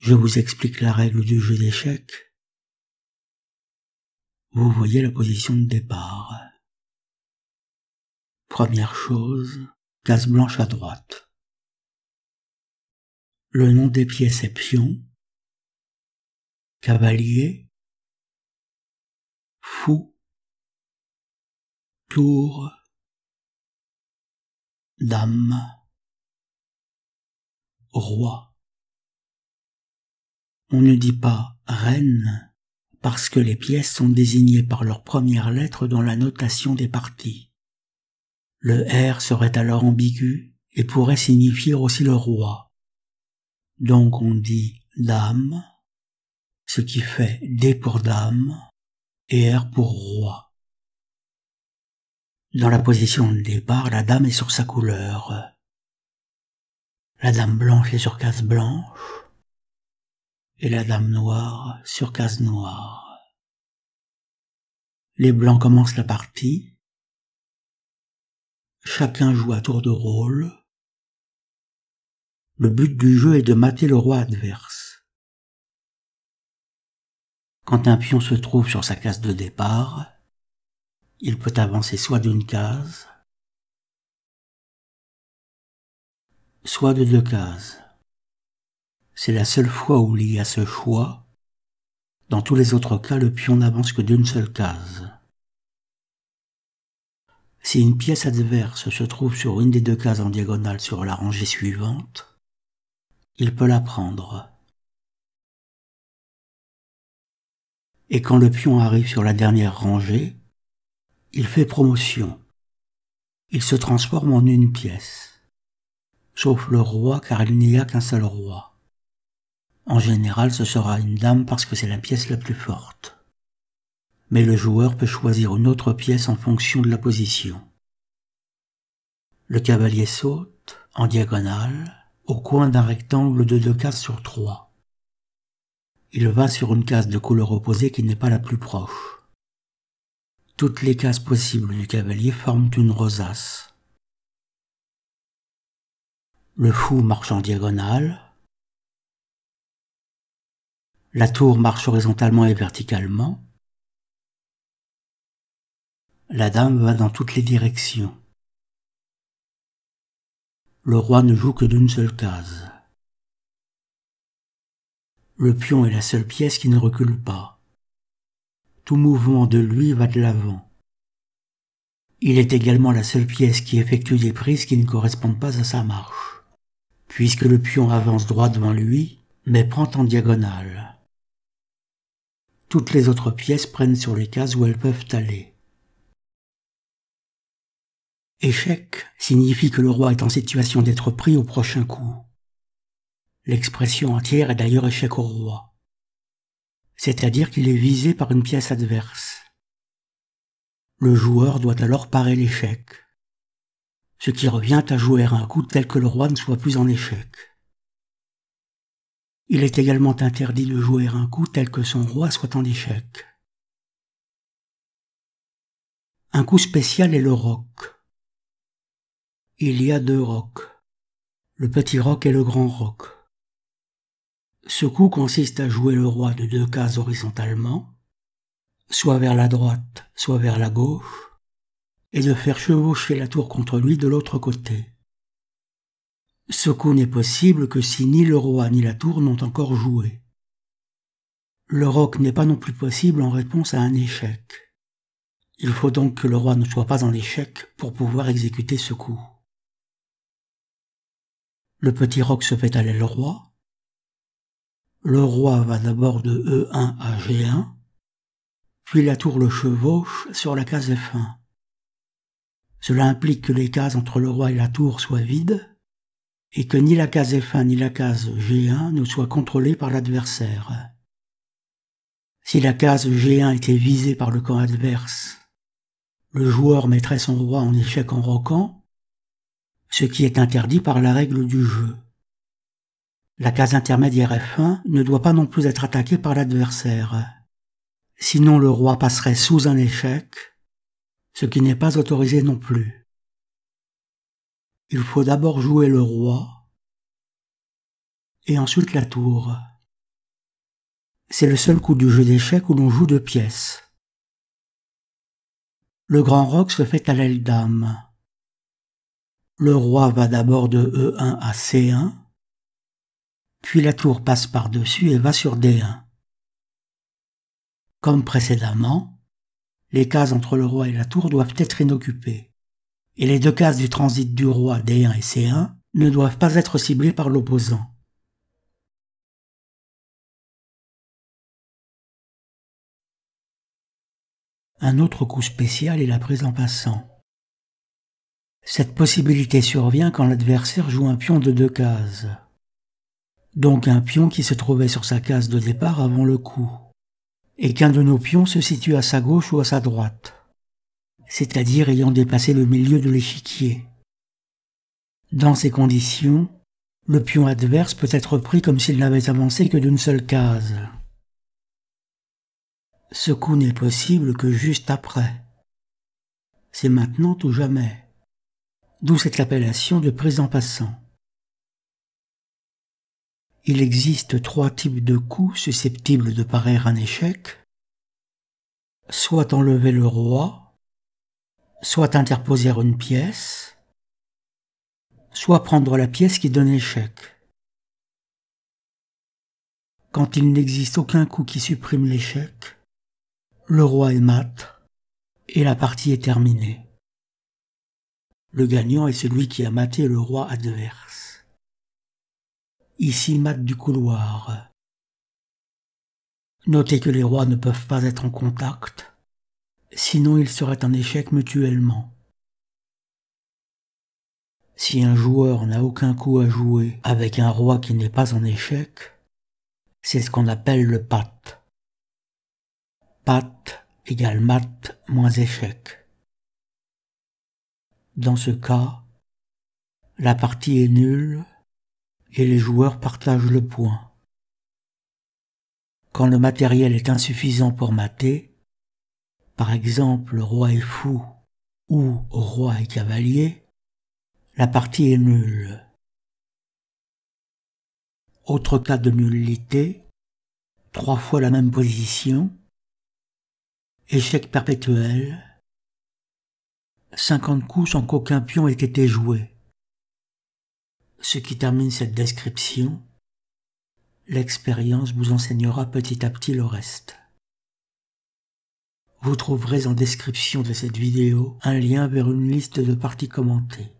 Je vous explique la règle du jeu d'échecs. Vous voyez la position de départ. Première chose, case blanche à droite. Le nom des pièces est pion, cavalier, fou, tour, dame, roi. On ne dit pas reine parce que les pièces sont désignées par leur première lettre dans la notation des parties. Le R serait alors ambigu et pourrait signifier aussi le roi. Donc on dit dame, ce qui fait D pour dame et R pour roi. Dans la position de départ, la dame est sur sa couleur. La dame blanche est sur case blanche, et la dame noire sur case noire. Les blancs commencent la partie. Chacun joue à tour de rôle. Le but du jeu est de mater le roi adverse. Quand un pion se trouve sur sa case de départ, il peut avancer soit d'une case, soit de deux cases. C'est la seule fois où il y a ce choix. Dans tous les autres cas, le pion n'avance que d'une seule case. Si une pièce adverse se trouve sur une des deux cases en diagonale sur la rangée suivante, il peut la prendre. Et quand le pion arrive sur la dernière rangée, il fait promotion. Il se transforme en une pièce. Sauf le roi car il n'y a qu'un seul roi. En général, ce sera une dame parce que c'est la pièce la plus forte. Mais le joueur peut choisir une autre pièce en fonction de la position. Le cavalier saute, en diagonale, au coin d'un rectangle de deux cases sur trois. Il va sur une case de couleur opposée qui n'est pas la plus proche. Toutes les cases possibles du cavalier forment une rosace. Le fou marche en diagonale, la tour marche horizontalement et verticalement. La dame va dans toutes les directions. Le roi ne joue que d'une seule case. Le pion est la seule pièce qui ne recule pas. Tout mouvement de lui va de l'avant. Il est également la seule pièce qui effectue des prises qui ne correspondent pas à sa marche, puisque le pion avance droit devant lui, mais prend en diagonale. Toutes les autres pièces prennent sur les cases où elles peuvent aller. Échec signifie que le roi est en situation d'être pris au prochain coup. L'expression entière est d'ailleurs échec au roi, c'est-à-dire qu'il est visé par une pièce adverse. Le joueur doit alors parer l'échec, ce qui revient à jouer un coup tel que le roi ne soit plus en échec. Il est également interdit de jouer un coup tel que son roi soit en échec. Un coup spécial est le roc. Il y a deux rocs, le petit roc et le grand roc. Ce coup consiste à jouer le roi de deux cases horizontalement, soit vers la droite, soit vers la gauche, et de faire chevaucher la tour contre lui de l'autre côté ce coup n'est possible que si ni le roi ni la tour n'ont encore joué. Le roc n'est pas non plus possible en réponse à un échec. Il faut donc que le roi ne soit pas en échec pour pouvoir exécuter ce coup. Le petit roc se fait aller le roi. Le roi va d'abord de E1 à G1, puis la tour le chevauche sur la case F1. Cela implique que les cases entre le roi et la tour soient vides, et que ni la case F1 ni la case G1 ne soient contrôlées par l'adversaire. Si la case G1 était visée par le camp adverse, le joueur mettrait son roi en échec en roquant, ce qui est interdit par la règle du jeu. La case intermédiaire F1 ne doit pas non plus être attaquée par l'adversaire. Sinon le roi passerait sous un échec, ce qui n'est pas autorisé non plus. Il faut d'abord jouer le roi et ensuite la tour. C'est le seul coup du jeu d'échecs où l'on joue deux pièces. Le grand roc se fait à l'aile d'âme. Le roi va d'abord de E1 à C1, puis la tour passe par-dessus et va sur D1. Comme précédemment, les cases entre le roi et la tour doivent être inoccupées et les deux cases du transit du roi D1 et C1 ne doivent pas être ciblées par l'opposant. Un autre coup spécial est la prise en passant. Cette possibilité survient quand l'adversaire joue un pion de deux cases. Donc un pion qui se trouvait sur sa case de départ avant le coup, et qu'un de nos pions se situe à sa gauche ou à sa droite c'est-à-dire ayant dépassé le milieu de l'échiquier. Dans ces conditions, le pion adverse peut être pris comme s'il n'avait avancé que d'une seule case. Ce coup n'est possible que juste après. C'est maintenant ou jamais. D'où cette appellation de présent passant. Il existe trois types de coups susceptibles de parer un échec. Soit enlever le roi, soit interposer une pièce, soit prendre la pièce qui donne l'échec. Quand il n'existe aucun coup qui supprime l'échec, le roi est mat et la partie est terminée. Le gagnant est celui qui a maté le roi adverse. Ici mat du couloir. Notez que les rois ne peuvent pas être en contact sinon il serait un échec mutuellement. Si un joueur n'a aucun coup à jouer avec un roi qui n'est pas en échec, c'est ce qu'on appelle le pat. Pat égale mat moins échec. Dans ce cas, la partie est nulle et les joueurs partagent le point. Quand le matériel est insuffisant pour mater, par exemple roi et fou ou roi et cavalier, la partie est nulle. Autre cas de nullité, trois fois la même position, échec perpétuel, cinquante coups sans qu'aucun pion ait été joué. Ce qui termine cette description, l'expérience vous enseignera petit à petit le reste. Vous trouverez en description de cette vidéo un lien vers une liste de parties commentées.